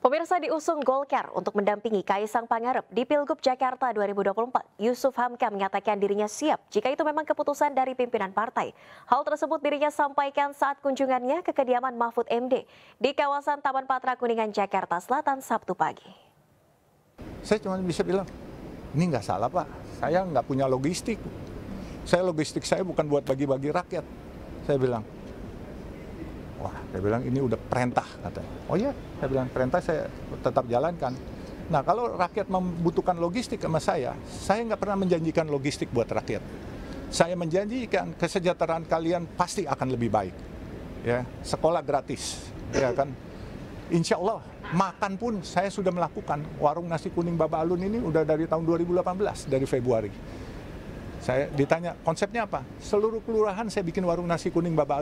Pemirsa diusung Golkar untuk mendampingi Kaisang Pangarep di Pilgub Jakarta 2024. Yusuf Hamka menyatakan dirinya siap jika itu memang keputusan dari pimpinan partai. Hal tersebut dirinya sampaikan saat kunjungannya ke kediaman Mahfud MD di kawasan Taman Patra Kuningan, Jakarta Selatan Sabtu pagi. Saya cuma bisa bilang, ini nggak salah Pak, saya nggak punya logistik. Saya logistik saya bukan buat bagi-bagi rakyat. Saya bilang, Wah, saya bilang ini udah perintah katanya. Oh iya, saya bilang perintah saya tetap jalankan. Nah, kalau rakyat membutuhkan logistik sama saya, saya nggak pernah menjanjikan logistik buat rakyat. Saya menjanjikan kesejahteraan kalian pasti akan lebih baik. Ya, sekolah gratis, ya kan? Insya Allah makan pun saya sudah melakukan warung nasi kuning Baba Alun ini udah dari tahun 2018 dari Februari. Saya ditanya konsepnya apa? Seluruh kelurahan saya bikin warung nasi kuning Baba